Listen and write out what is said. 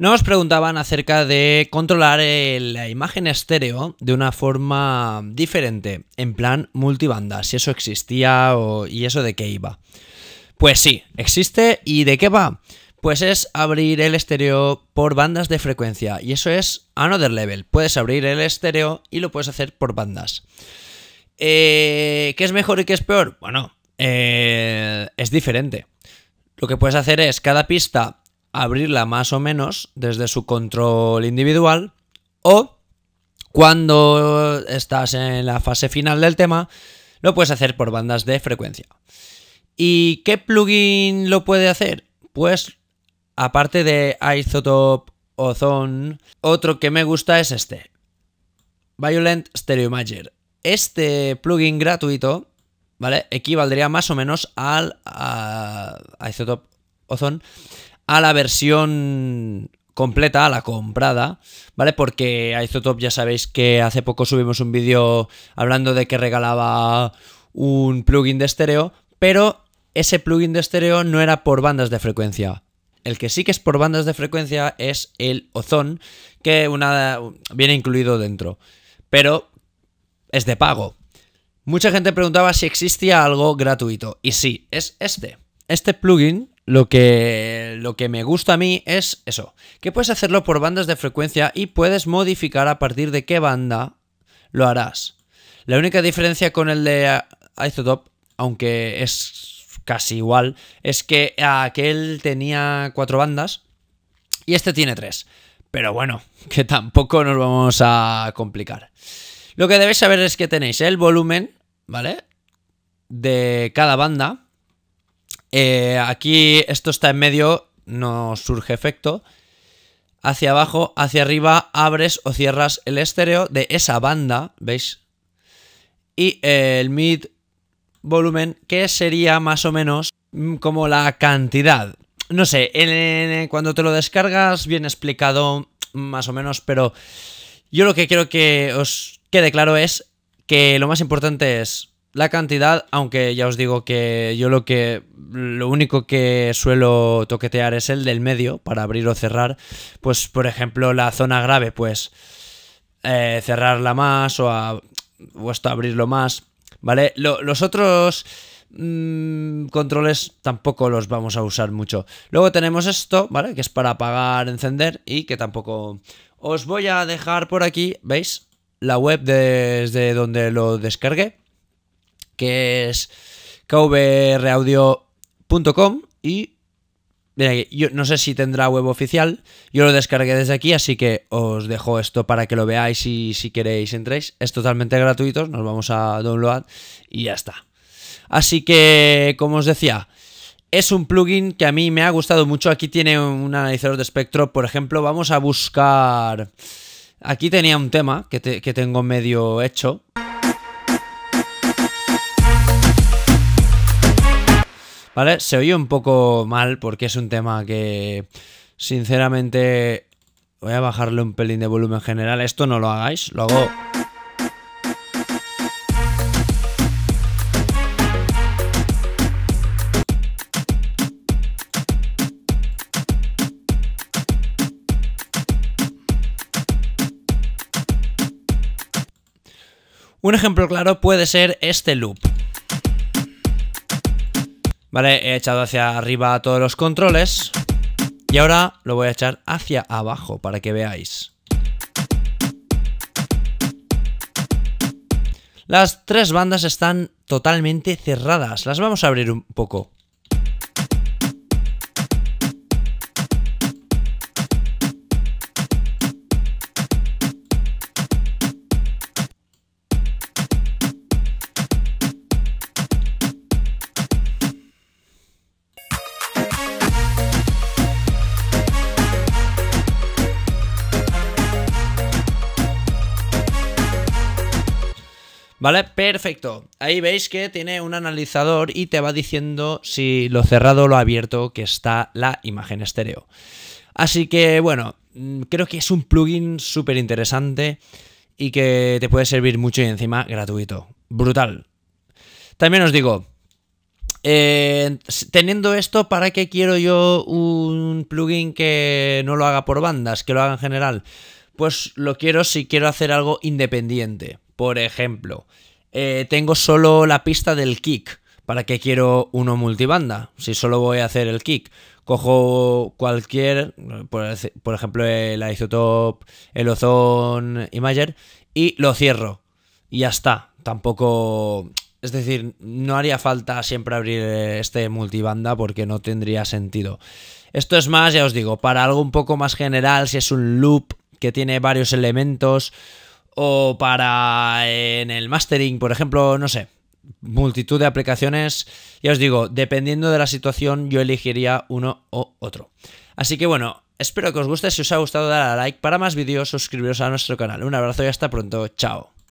Nos preguntaban acerca de controlar la imagen estéreo de una forma diferente, en plan multibanda, si eso existía o, y eso de qué iba. Pues sí, existe y de qué va. Pues es abrir el estéreo por bandas de frecuencia y eso es another level. Puedes abrir el estéreo y lo puedes hacer por bandas. Eh, ¿Qué es mejor y qué es peor? Bueno, eh, es diferente. Lo que puedes hacer es cada pista abrirla más o menos desde su control individual o cuando estás en la fase final del tema, lo puedes hacer por bandas de frecuencia. ¿Y qué plugin lo puede hacer? Pues aparte de Isotope Ozone, otro que me gusta es este, Violent Stereo Manager. Este plugin gratuito, ¿vale? Equivaldría más o menos al a Isotope Ozone, a la versión completa, a la comprada, ¿vale? Porque a Izotop ya sabéis que hace poco subimos un vídeo hablando de que regalaba un plugin de estéreo, pero ese plugin de estéreo no era por bandas de frecuencia. El que sí que es por bandas de frecuencia es el Ozone, que una, viene incluido dentro, pero es de pago. Mucha gente preguntaba si existía algo gratuito, y sí, es este. Este plugin lo que, lo que me gusta a mí es eso, que puedes hacerlo por bandas de frecuencia y puedes modificar a partir de qué banda lo harás. La única diferencia con el de Isotop, aunque es casi igual, es que aquel tenía cuatro bandas y este tiene tres. Pero bueno, que tampoco nos vamos a complicar. Lo que debéis saber es que tenéis el volumen, ¿vale? De cada banda eh, aquí esto está en medio, no surge efecto. Hacia abajo, hacia arriba, abres o cierras el estéreo de esa banda, ¿veis? Y eh, el mid volumen, que sería más o menos mm, como la cantidad. No sé, cuando te lo descargas, bien explicado, más o menos, pero yo lo que quiero que os quede claro es que lo más importante es la cantidad, aunque ya os digo que yo lo que lo único que suelo toquetear es el del medio para abrir o cerrar, pues por ejemplo la zona grave, pues eh, cerrarla más o, a, abrirlo más, ¿vale? los otros mm, controles tampoco los vamos a usar mucho. Luego tenemos esto, ¿vale? Que es para apagar, encender y que tampoco... Os voy a dejar por aquí, ¿veis? La web desde donde lo descargué que es kvraudio.com y yo no sé si tendrá web oficial, yo lo descargué desde aquí, así que os dejo esto para que lo veáis y si queréis entréis. Es totalmente gratuito, nos vamos a download y ya está. Así que, como os decía, es un plugin que a mí me ha gustado mucho. Aquí tiene un analizador de espectro. Por ejemplo, vamos a buscar... Aquí tenía un tema que, que tengo medio hecho. ¿Vale? Se oye un poco mal porque es un tema que, sinceramente, voy a bajarle un pelín de volumen general. Esto no lo hagáis, lo hago... Un ejemplo claro puede ser este loop. Vale, he echado hacia arriba todos los controles. Y ahora lo voy a echar hacia abajo para que veáis. Las tres bandas están totalmente cerradas. Las vamos a abrir un poco. ¿Vale? Perfecto. Ahí veis que tiene un analizador y te va diciendo si lo cerrado o lo abierto que está la imagen estéreo. Así que bueno, mm, creo que es un plugin súper interesante y que te puede servir mucho y encima gratuito. Brutal. También os digo, eh, teniendo esto, ¿para qué quiero yo un plugin que no lo haga por bandas, que lo haga en general? pues lo quiero si quiero hacer algo independiente. Por ejemplo, eh, tengo solo la pista del kick. ¿Para qué quiero uno multibanda? Si solo voy a hacer el kick. Cojo cualquier, por, ejemplo, el Isotop, el y Imager, y lo cierro. Y ya está. Tampoco. Es decir, no haría falta siempre abrir este multibanda porque no tendría sentido. Esto es más, ya os digo, para algo un poco más general, si es un loop que tiene varios elementos, o para eh, en el mastering, por ejemplo, no sé, multitud de aplicaciones. Ya os digo, dependiendo de la situación, yo elegiría uno o otro. Así que bueno, espero que os guste. Si os ha gustado, dar a like para más vídeos, suscribiros a nuestro canal. Un abrazo y hasta pronto. Chao.